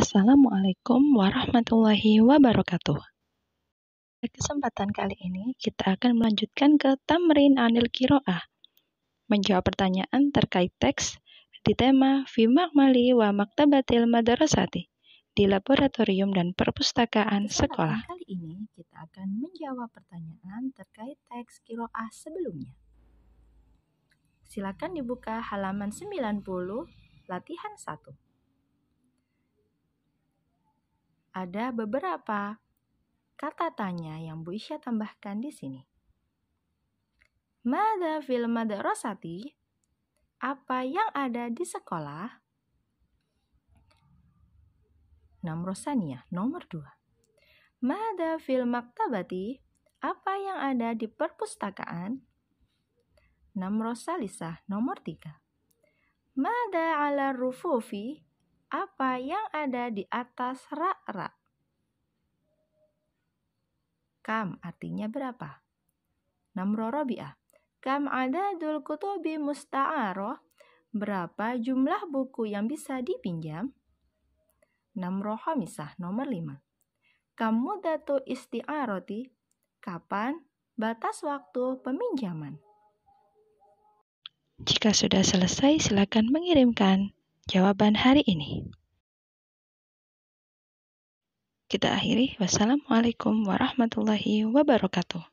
Assalamualaikum warahmatullahi wabarakatuh. Pada kesempatan kali ini, kita akan melanjutkan ke Tamrin Anil Kiro'ah, menjawab pertanyaan terkait teks di tema fimak Mali wa Maktabatil Madarasati di laboratorium dan perpustakaan sekolah. Kali ini kita akan menjawab pertanyaan terkait teks kiroah sebelumnya. Silakan dibuka halaman 90, latihan 1. Ada beberapa kata tanya yang Bu Isya tambahkan di sini. Mada fil madrasati? Apa yang ada di sekolah? Nomor Sania, nomor 2. Mada fil maktabati? Apa yang ada di perpustakaan? Nomor Salisa, nomor 3. Mada ala rufufi? apa yang ada di atas rak-rak? Kam artinya berapa? Namro Robi'ah. Kam dul kutubi musta'aroh? Berapa jumlah buku yang bisa dipinjam? Namro Hamisah nomor 5. Kam mudatu isti'aroti? Kapan batas waktu peminjaman? Jika sudah selesai, silakan mengirimkan jawaban hari ini. Kita akhiri. Wassalamualaikum warahmatullahi wabarakatuh.